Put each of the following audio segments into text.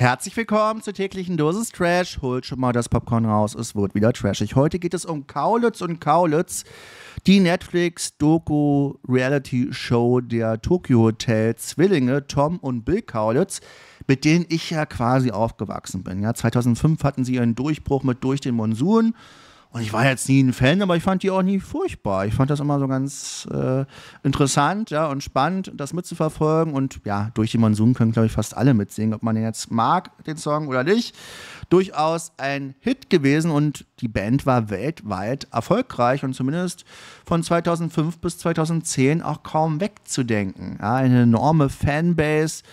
Herzlich willkommen zur täglichen Dosis Trash. Holt schon mal das Popcorn raus, es wird wieder trashig. Heute geht es um Kaulitz und Kaulitz, die Netflix-Doku-Reality-Show der Tokyo Hotel Zwillinge Tom und Bill Kaulitz, mit denen ich ja quasi aufgewachsen bin. Ja, 2005 hatten sie ihren Durchbruch mit Durch den Monsun. Und ich war jetzt nie ein Fan, aber ich fand die auch nie furchtbar. Ich fand das immer so ganz äh, interessant ja, und spannend, das mitzuverfolgen. Und ja, durch den Monsun können, glaube ich, fast alle mitsingen, ob man den jetzt mag, den Song oder nicht. Durchaus ein Hit gewesen und die Band war weltweit erfolgreich und zumindest von 2005 bis 2010 auch kaum wegzudenken. Ja, eine enorme Fanbase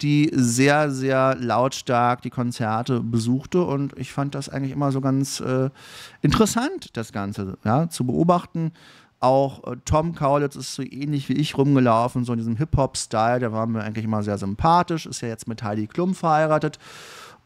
die sehr, sehr lautstark die Konzerte besuchte. Und ich fand das eigentlich immer so ganz äh, interessant, das Ganze ja, zu beobachten. Auch äh, Tom Kaulitz ist so ähnlich wie ich rumgelaufen, so in diesem Hip-Hop-Style. Der war mir eigentlich immer sehr sympathisch, ist ja jetzt mit Heidi Klum verheiratet.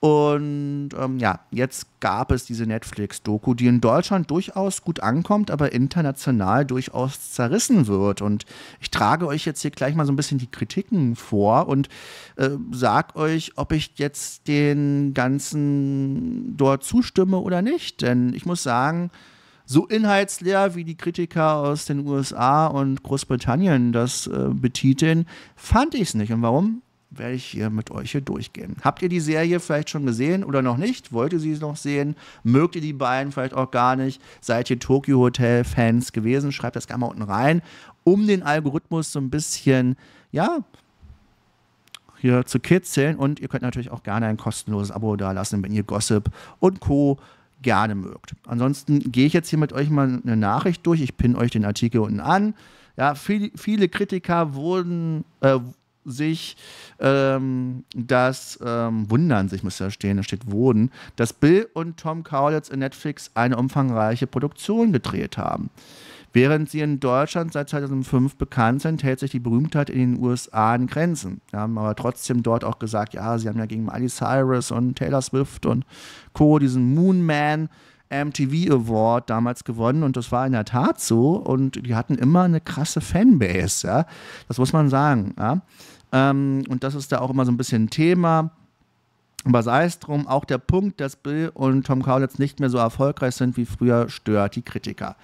Und ähm, ja, jetzt gab es diese Netflix-Doku, die in Deutschland durchaus gut ankommt, aber international durchaus zerrissen wird. Und ich trage euch jetzt hier gleich mal so ein bisschen die Kritiken vor und äh, sag euch, ob ich jetzt den ganzen dort zustimme oder nicht. Denn ich muss sagen, so inhaltsleer wie die Kritiker aus den USA und Großbritannien das äh, betiteln, fand ich es nicht. Und warum? werde ich hier mit euch hier durchgehen. Habt ihr die Serie vielleicht schon gesehen oder noch nicht? Wollt ihr sie noch sehen? Mögt ihr die beiden vielleicht auch gar nicht? Seid ihr Tokyo Hotel Fans gewesen? Schreibt das gerne mal unten rein, um den Algorithmus so ein bisschen, ja, hier zu kitzeln. Und ihr könnt natürlich auch gerne ein kostenloses Abo da lassen, wenn ihr Gossip und Co gerne mögt. Ansonsten gehe ich jetzt hier mit euch mal eine Nachricht durch. Ich pinne euch den Artikel unten an. Ja, viel, viele Kritiker wurden, äh, sich, ähm, dass, ähm, wundern sich, muss ja stehen, da steht wurden, dass Bill und Tom Kaulitz in Netflix eine umfangreiche Produktion gedreht haben. Während sie in Deutschland seit 2005 bekannt sind, hält sich die Berühmtheit in den USA in Grenzen. Sie haben aber trotzdem dort auch gesagt, ja, sie haben ja gegen Miley Cyrus und Taylor Swift und Co. diesen Moon Man MTV Award damals gewonnen und das war in der Tat so und die hatten immer eine krasse Fanbase, ja. Das muss man sagen, ja. Ähm, und das ist da auch immer so ein bisschen ein Thema. Aber sei es drum, auch der Punkt, dass Bill und Tom Kaulitz nicht mehr so erfolgreich sind wie früher, stört die Kritiker.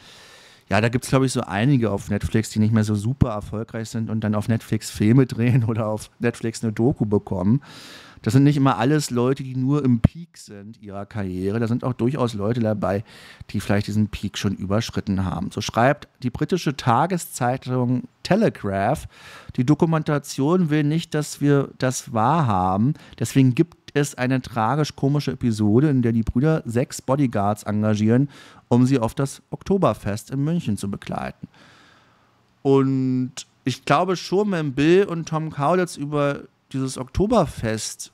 Ja, da gibt es, glaube ich, so einige auf Netflix, die nicht mehr so super erfolgreich sind und dann auf Netflix Filme drehen oder auf Netflix eine Doku bekommen. Das sind nicht immer alles Leute, die nur im Peak sind ihrer Karriere. Da sind auch durchaus Leute dabei, die vielleicht diesen Peak schon überschritten haben. So schreibt die britische Tageszeitung Telegraph, die Dokumentation will nicht, dass wir das wahrhaben. Deswegen gibt ist eine tragisch-komische Episode, in der die Brüder sechs Bodyguards engagieren, um sie auf das Oktoberfest in München zu begleiten. Und ich glaube schon, wenn Bill und Tom Kaulitz über dieses Oktoberfest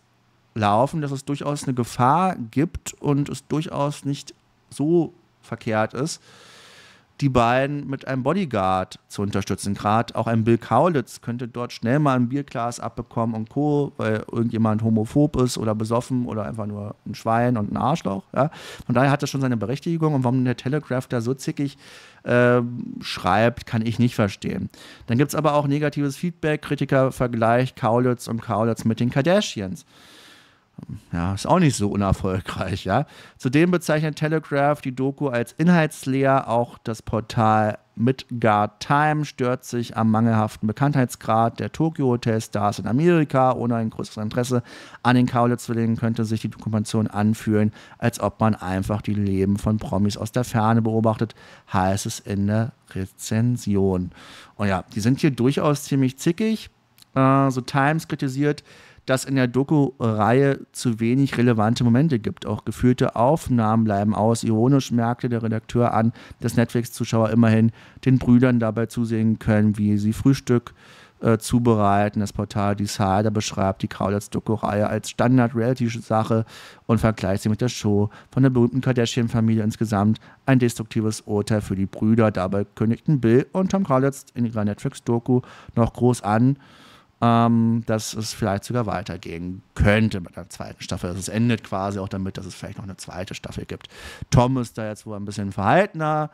laufen, dass es durchaus eine Gefahr gibt und es durchaus nicht so verkehrt ist die beiden mit einem Bodyguard zu unterstützen. Gerade auch ein Bill Kaulitz könnte dort schnell mal ein Bierglas abbekommen und Co., weil irgendjemand homophob ist oder besoffen oder einfach nur ein Schwein und ein Arschloch. Ja. Von daher hat das schon seine Berechtigung und warum der Telegraph da so zickig äh, schreibt, kann ich nicht verstehen. Dann gibt es aber auch negatives Feedback, Kritiker Vergleich Kaulitz und Kaulitz mit den Kardashians ja, ist auch nicht so unerfolgreich, ja. Zudem bezeichnet Telegraph die Doku als inhaltsleer. Auch das Portal Midgard Time stört sich am mangelhaften Bekanntheitsgrad der Tokyo Hotel Stars in Amerika. Ohne ein größeres Interesse an den Kaulitz-Zwillingen könnte sich die Dokumentation anfühlen, als ob man einfach die Leben von Promis aus der Ferne beobachtet, heißt es in der Rezension. Und ja, die sind hier durchaus ziemlich zickig äh, so Times kritisiert, dass in der Doku-Reihe zu wenig relevante Momente gibt. Auch geführte Aufnahmen bleiben aus. Ironisch merkte der Redakteur an, dass Netflix-Zuschauer immerhin den Brüdern dabei zusehen können, wie sie Frühstück äh, zubereiten. Das Portal Decider beschreibt die kraulitz Doku-Reihe als Standard-Reality-Sache und vergleicht sie mit der Show von der berühmten Kardashian-Familie insgesamt. Ein destruktives Urteil für die Brüder. Dabei kündigten Bill und Tom Kraulitz in ihrer Netflix-Doku noch groß an, ähm, dass es vielleicht sogar weitergehen könnte mit einer zweiten Staffel. Also es endet quasi auch damit, dass es vielleicht noch eine zweite Staffel gibt. Tom ist da jetzt wohl ein bisschen verhaltener.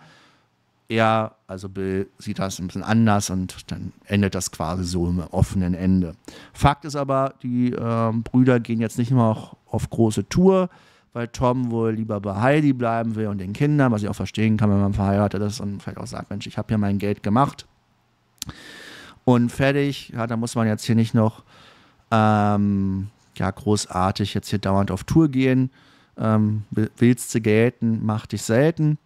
Er, also Bill, sieht das ein bisschen anders und dann endet das quasi so im offenen Ende. Fakt ist aber, die äh, Brüder gehen jetzt nicht mehr auch auf große Tour weil Tom wohl lieber bei Heidi bleiben will und den Kindern, was ich auch verstehen kann, wenn man verheiratet ist und vielleicht auch sagt, Mensch, ich habe ja mein Geld gemacht und fertig. Ja, da muss man jetzt hier nicht noch ähm, ja, großartig jetzt hier dauernd auf Tour gehen. Ähm, willst du gelten, mach dich selten.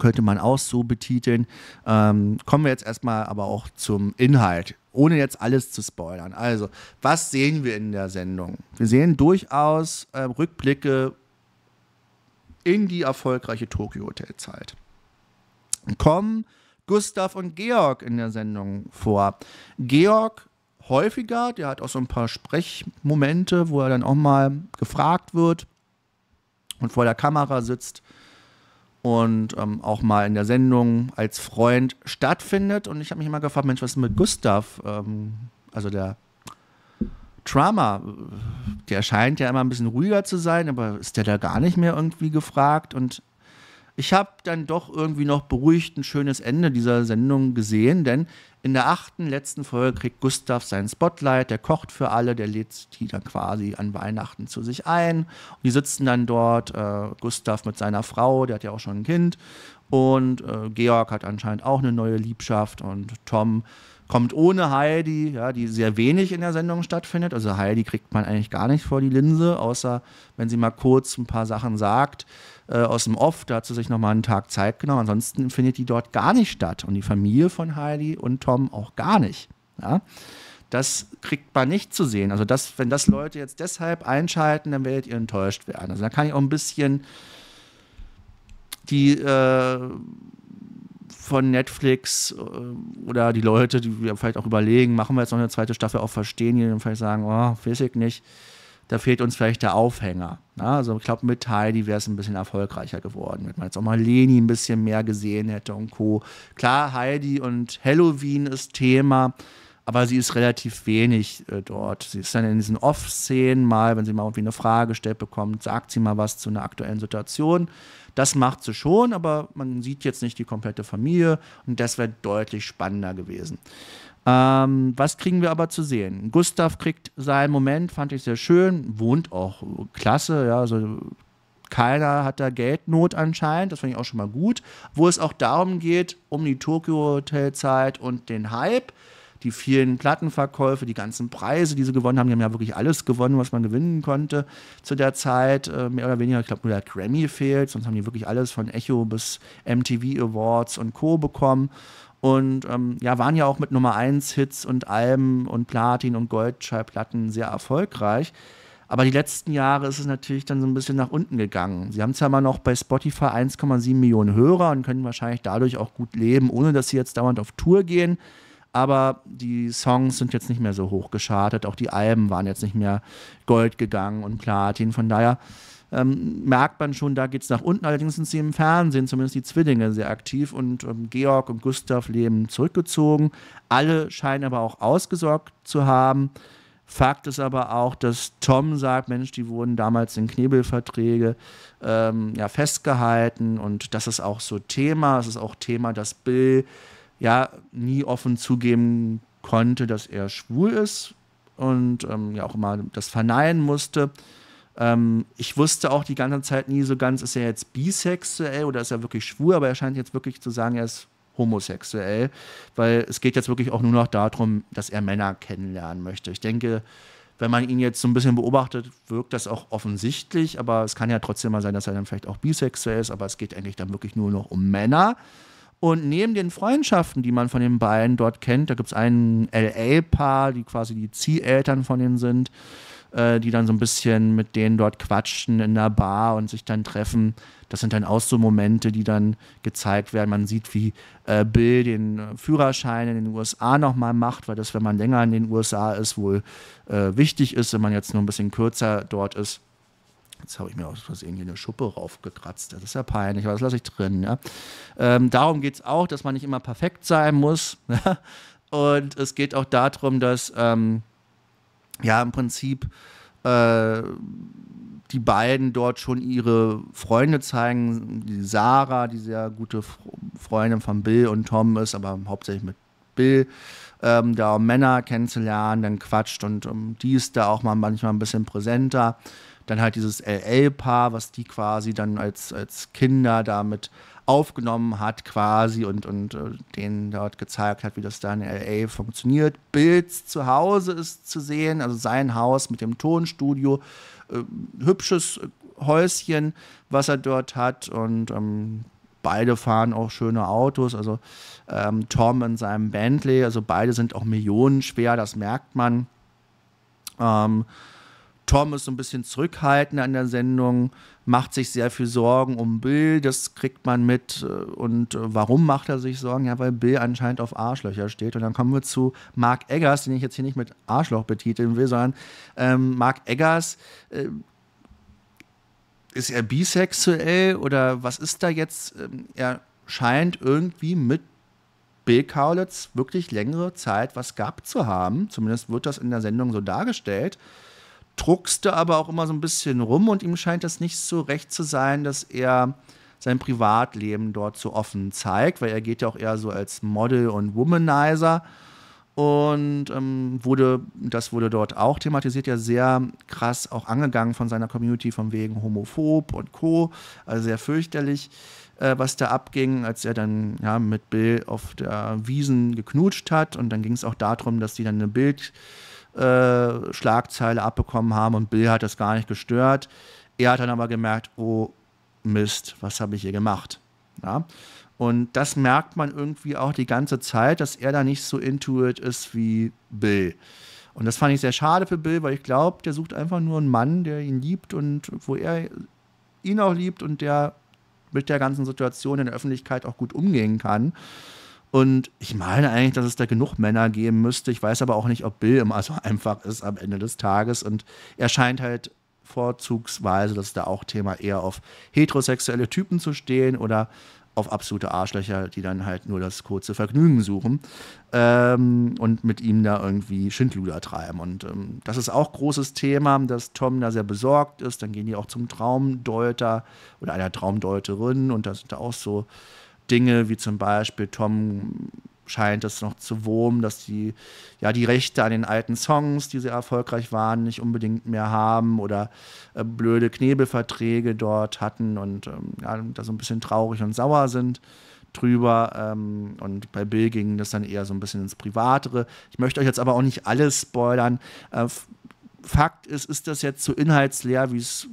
Könnte man auch so betiteln. Ähm, kommen wir jetzt erstmal aber auch zum Inhalt, ohne jetzt alles zu spoilern. Also, was sehen wir in der Sendung? Wir sehen durchaus äh, Rückblicke in die erfolgreiche Tokyo-Hotel-Zeit. Halt. Kommen Gustav und Georg in der Sendung vor. Georg häufiger, der hat auch so ein paar Sprechmomente, wo er dann auch mal gefragt wird und vor der Kamera sitzt und ähm, auch mal in der Sendung als Freund stattfindet. Und ich habe mich immer gefragt, Mensch, was ist mit Gustav? Ähm, also der Trauma, äh, der scheint ja immer ein bisschen ruhiger zu sein, aber ist der da gar nicht mehr irgendwie gefragt? Und ich habe dann doch irgendwie noch beruhigt ein schönes Ende dieser Sendung gesehen, denn in der achten, letzten Folge kriegt Gustav seinen Spotlight, der kocht für alle, der lädt die dann quasi an Weihnachten zu sich ein. Und die sitzen dann dort, äh, Gustav mit seiner Frau, der hat ja auch schon ein Kind. Und äh, Georg hat anscheinend auch eine neue Liebschaft und Tom kommt ohne Heidi, ja, die sehr wenig in der Sendung stattfindet. Also Heidi kriegt man eigentlich gar nicht vor die Linse, außer wenn sie mal kurz ein paar Sachen sagt äh, aus dem Off. Da hat sie sich nochmal einen Tag Zeit genommen. Ansonsten findet die dort gar nicht statt. Und die Familie von Heidi und Tom auch gar nicht. Ja? Das kriegt man nicht zu sehen. Also, das, wenn das Leute jetzt deshalb einschalten, dann werdet ihr enttäuscht werden. Also, da kann ich auch ein bisschen die. Äh, von Netflix äh, oder die Leute, die vielleicht auch überlegen, machen wir jetzt noch eine zweite Staffel, auch verstehen, die dann vielleicht sagen, oh, weiß ich nicht da fehlt uns vielleicht der Aufhänger. Na, also ich glaube, mit Heidi wäre es ein bisschen erfolgreicher geworden, wenn man jetzt auch mal Leni ein bisschen mehr gesehen hätte und Co. Klar, Heidi und Halloween ist Thema, aber sie ist relativ wenig äh, dort. Sie ist dann in diesen Off-Szenen mal, wenn sie mal irgendwie eine Frage gestellt bekommt, sagt sie mal was zu einer aktuellen Situation. Das macht sie schon, aber man sieht jetzt nicht die komplette Familie und das wäre deutlich spannender gewesen. Ähm, was kriegen wir aber zu sehen? Gustav kriegt seinen Moment, fand ich sehr schön, wohnt auch klasse, ja, also keiner hat da Geldnot anscheinend, das fand ich auch schon mal gut, wo es auch darum geht, um die Tokio-Hotelzeit und den Hype die vielen Plattenverkäufe, die ganzen Preise, die sie gewonnen haben. Die haben ja wirklich alles gewonnen, was man gewinnen konnte zu der Zeit. Äh, mehr oder weniger, ich glaube, nur der Grammy fehlt. Sonst haben die wirklich alles von Echo bis MTV Awards und Co. bekommen. Und ähm, ja, waren ja auch mit Nummer 1 Hits und Alben und Platin und Goldschallplatten sehr erfolgreich. Aber die letzten Jahre ist es natürlich dann so ein bisschen nach unten gegangen. Sie haben zwar immer noch bei Spotify 1,7 Millionen Hörer und können wahrscheinlich dadurch auch gut leben, ohne dass sie jetzt dauernd auf Tour gehen. Aber die Songs sind jetzt nicht mehr so hoch geschartet. Auch die Alben waren jetzt nicht mehr Gold gegangen und Platin. Von daher ähm, merkt man schon, da geht es nach unten. Allerdings sind sie im Fernsehen, zumindest die Zwillinge, sehr aktiv und ähm, Georg und Gustav leben zurückgezogen. Alle scheinen aber auch ausgesorgt zu haben. Fakt ist aber auch, dass Tom sagt, Mensch, die wurden damals in Knebelverträge ähm, ja, festgehalten und das ist auch so Thema. Es ist auch Thema, dass Bill ja nie offen zugeben konnte, dass er schwul ist und ähm, ja auch immer das verneinen musste. Ähm, ich wusste auch die ganze Zeit nie so ganz, ist er jetzt bisexuell oder ist er wirklich schwul, aber er scheint jetzt wirklich zu sagen, er ist homosexuell, weil es geht jetzt wirklich auch nur noch darum, dass er Männer kennenlernen möchte. Ich denke, wenn man ihn jetzt so ein bisschen beobachtet, wirkt das auch offensichtlich, aber es kann ja trotzdem mal sein, dass er dann vielleicht auch bisexuell ist, aber es geht eigentlich dann wirklich nur noch um Männer. Und neben den Freundschaften, die man von den beiden dort kennt, da gibt es ein LA-Paar, die quasi die Zieheltern von denen sind, äh, die dann so ein bisschen mit denen dort quatschen in der Bar und sich dann treffen. Das sind dann auch so Momente, die dann gezeigt werden. Man sieht, wie äh, Bill den Führerschein in den USA nochmal macht, weil das, wenn man länger in den USA ist, wohl äh, wichtig ist, wenn man jetzt nur ein bisschen kürzer dort ist. Jetzt habe ich mir aus Versehen hier eine Schuppe raufgekratzt. Das ist ja peinlich, aber das lasse ich drin. Ja? Ähm, darum geht es auch, dass man nicht immer perfekt sein muss. und es geht auch darum, dass ähm, ja im Prinzip äh, die beiden dort schon ihre Freunde zeigen. Die Sarah, die sehr gute Freundin von Bill und Tom ist, aber hauptsächlich mit Bill, ähm, da um Männer kennenzulernen, dann quatscht und um, ähm, die ist da auch mal manchmal ein bisschen präsenter. Dann halt dieses LL-Paar, was die quasi dann als, als Kinder da mit aufgenommen hat quasi und, und äh, denen dort gezeigt hat, wie das da in LA funktioniert. Bills zu Hause ist zu sehen, also sein Haus mit dem Tonstudio. Ähm, äh, hübsches Häuschen, was er dort hat und ähm, beide fahren auch schöne Autos, also ähm, Tom in seinem Bentley, also beide sind auch millionenschwer, das merkt man. Ähm, Tom ist so ein bisschen zurückhaltend an der Sendung, macht sich sehr viel Sorgen um Bill, das kriegt man mit. Äh, und äh, warum macht er sich Sorgen? Ja, weil Bill anscheinend auf Arschlöcher steht. Und dann kommen wir zu Mark Eggers, den ich jetzt hier nicht mit Arschloch betiteln will, sondern ähm, Mark Eggers. Äh, ist er bisexuell oder was ist da jetzt? Ähm, er scheint irgendwie mit Bill Kaulitz wirklich längere Zeit was gehabt zu haben. Zumindest wird das in der Sendung so dargestellt druckste aber auch immer so ein bisschen rum und ihm scheint das nicht so recht zu sein, dass er sein Privatleben dort so offen zeigt, weil er geht ja auch eher so als Model und Womanizer und ähm, wurde, das wurde dort auch thematisiert, ja sehr krass auch angegangen von seiner Community, von wegen homophob und co, also sehr fürchterlich, äh, was da abging, als er dann ja, mit Bill auf der Wiesen geknutscht hat und dann ging es auch darum, dass die dann eine Bild- äh, Schlagzeile abbekommen haben und Bill hat das gar nicht gestört. Er hat dann aber gemerkt, oh Mist, was habe ich hier gemacht? Ja? Und das merkt man irgendwie auch die ganze Zeit, dass er da nicht so intuit ist wie Bill. Und das fand ich sehr schade für Bill, weil ich glaube, der sucht einfach nur einen Mann, der ihn liebt und wo er ihn auch liebt und der mit der ganzen Situation in der Öffentlichkeit auch gut umgehen kann. Und ich meine eigentlich, dass es da genug Männer geben müsste. Ich weiß aber auch nicht, ob Bill immer so einfach ist am Ende des Tages. Und er scheint halt vorzugsweise, das ist da auch Thema, eher auf heterosexuelle Typen zu stehen oder auf absolute Arschlöcher, die dann halt nur das kurze Vergnügen suchen ähm, und mit ihm da irgendwie Schindluder treiben. Und ähm, das ist auch großes Thema, dass Tom da sehr besorgt ist. Dann gehen die auch zum Traumdeuter oder einer Traumdeuterin und da sind da auch so Dinge wie zum Beispiel Tom scheint es noch zu wurmen, dass die ja die Rechte an den alten Songs, die sehr erfolgreich waren, nicht unbedingt mehr haben oder äh, blöde Knebelverträge dort hatten und ähm, ja, da so ein bisschen traurig und sauer sind drüber. Ähm, und bei Bill ging das dann eher so ein bisschen ins Privatere. Ich möchte euch jetzt aber auch nicht alles spoilern. Äh, Fakt ist, ist das jetzt so inhaltsleer, wie es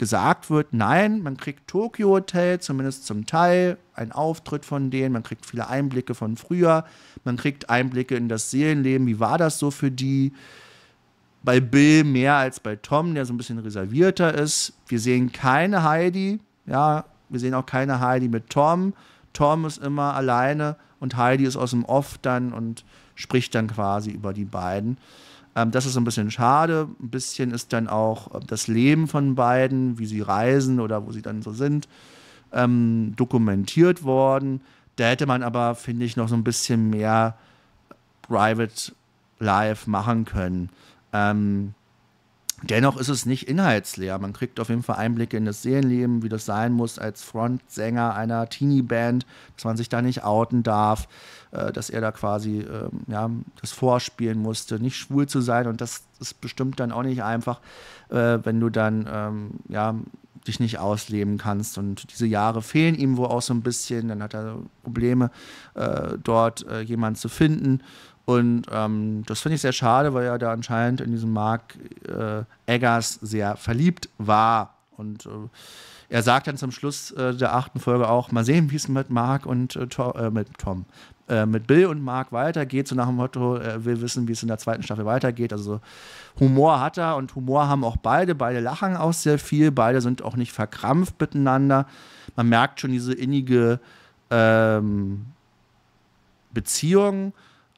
gesagt wird, nein, man kriegt Tokyo Hotel, zumindest zum Teil, einen Auftritt von denen, man kriegt viele Einblicke von früher, man kriegt Einblicke in das Seelenleben, wie war das so für die? Bei Bill mehr als bei Tom, der so ein bisschen reservierter ist. Wir sehen keine Heidi, ja, wir sehen auch keine Heidi mit Tom. Tom ist immer alleine und Heidi ist aus dem Off dann und spricht dann quasi über die beiden. Ähm, das ist ein bisschen schade. Ein bisschen ist dann auch äh, das Leben von beiden, wie sie reisen oder wo sie dann so sind, ähm, dokumentiert worden. Da hätte man aber, finde ich, noch so ein bisschen mehr Private Life machen können. Ähm, Dennoch ist es nicht inhaltsleer. Man kriegt auf jeden Fall Einblicke in das Seelenleben, wie das sein muss als Frontsänger einer Teenie-Band, dass man sich da nicht outen darf, äh, dass er da quasi ähm, ja, das vorspielen musste, nicht schwul zu sein. Und das ist bestimmt dann auch nicht einfach, äh, wenn du dann ähm, ja, dich nicht ausleben kannst. Und diese Jahre fehlen ihm wohl auch so ein bisschen. Dann hat er Probleme, äh, dort jemanden zu finden und ähm, das finde ich sehr schade, weil er da anscheinend in diesem Mark äh, Eggers sehr verliebt war. Und äh, er sagt dann zum Schluss äh, der achten Folge auch, mal sehen, wie es mit Mark und äh, to äh, mit Tom, äh, mit Bill und Mark weitergeht, so nach dem Motto, er will wissen, wie es in der zweiten Staffel weitergeht. Also Humor hat er und Humor haben auch beide. Beide lachen auch sehr viel, beide sind auch nicht verkrampft miteinander. Man merkt schon diese innige ähm, Beziehung.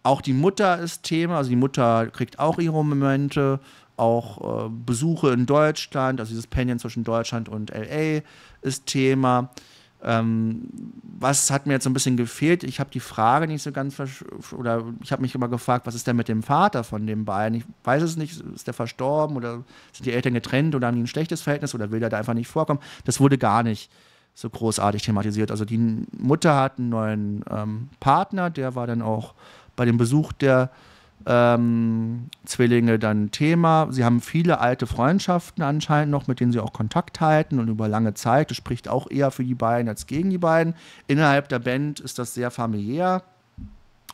Auch die Mutter ist Thema, also die Mutter kriegt auch ihre Momente, auch äh, Besuche in Deutschland, also dieses Pendeln zwischen Deutschland und LA ist Thema. Ähm, was hat mir jetzt so ein bisschen gefehlt? Ich habe die Frage nicht so ganz oder ich habe mich immer gefragt, was ist denn mit dem Vater von den beiden? Ich weiß es nicht, ist der verstorben oder sind die Eltern getrennt oder haben die ein schlechtes Verhältnis oder will der da einfach nicht vorkommen? Das wurde gar nicht so großartig thematisiert. Also die Mutter hat einen neuen ähm, Partner, der war dann auch bei dem Besuch der ähm, Zwillinge dann Thema. Sie haben viele alte Freundschaften anscheinend noch, mit denen sie auch Kontakt halten und über lange Zeit. Das spricht auch eher für die beiden als gegen die beiden. Innerhalb der Band ist das sehr familiär.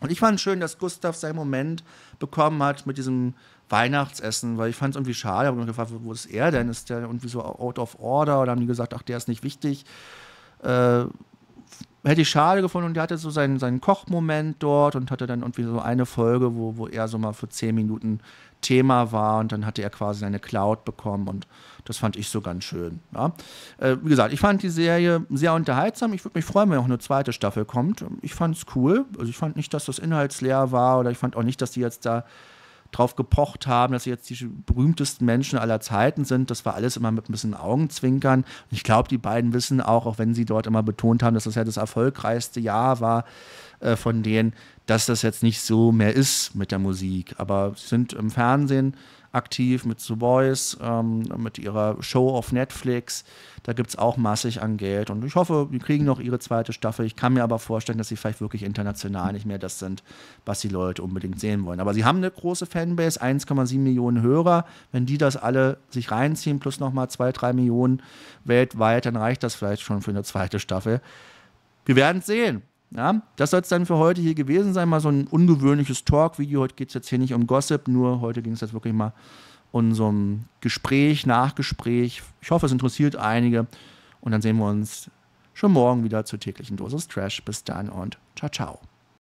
Und ich fand es schön, dass Gustav seinen Moment bekommen hat mit diesem Weihnachtsessen, weil ich fand es irgendwie schade. Ich habe mich gefragt, wo ist er denn? Ist der irgendwie so out of order? Oder haben die gesagt, ach, der ist nicht wichtig? Äh, hätte ich schade gefunden und der hatte so seinen, seinen Kochmoment dort und hatte dann irgendwie so eine Folge, wo, wo er so mal für zehn Minuten Thema war und dann hatte er quasi seine Cloud bekommen und das fand ich so ganz schön. Ja. Äh, wie gesagt, ich fand die Serie sehr unterhaltsam. Ich würde mich freuen, wenn auch eine zweite Staffel kommt. Ich fand es cool. Also ich fand nicht, dass das inhaltsleer war oder ich fand auch nicht, dass die jetzt da drauf gepocht haben, dass sie jetzt die berühmtesten Menschen aller Zeiten sind. Das war alles immer mit ein bisschen Augenzwinkern. Und ich glaube, die beiden wissen auch, auch wenn sie dort immer betont haben, dass das ja das erfolgreichste Jahr war äh, von denen, dass das jetzt nicht so mehr ist mit der Musik. Aber sie sind im Fernsehen aktiv mit The Voice, ähm, mit ihrer Show auf Netflix. Da gibt es auch massig an Geld. Und ich hoffe, wir kriegen noch ihre zweite Staffel. Ich kann mir aber vorstellen, dass sie vielleicht wirklich international nicht mehr das sind, was die Leute unbedingt sehen wollen. Aber sie haben eine große Fanbase, 1,7 Millionen Hörer. Wenn die das alle sich reinziehen, plus nochmal 2, 3 Millionen weltweit, dann reicht das vielleicht schon für eine zweite Staffel. Wir werden es sehen. Ja, das soll es dann für heute hier gewesen sein. Mal so ein ungewöhnliches Talk-Video. Heute geht es jetzt hier nicht um Gossip, nur heute ging es jetzt wirklich mal um so ein Gespräch, Nachgespräch. Ich hoffe, es interessiert einige. Und dann sehen wir uns schon morgen wieder zur täglichen Dosis Trash. Bis dann und ciao, ciao.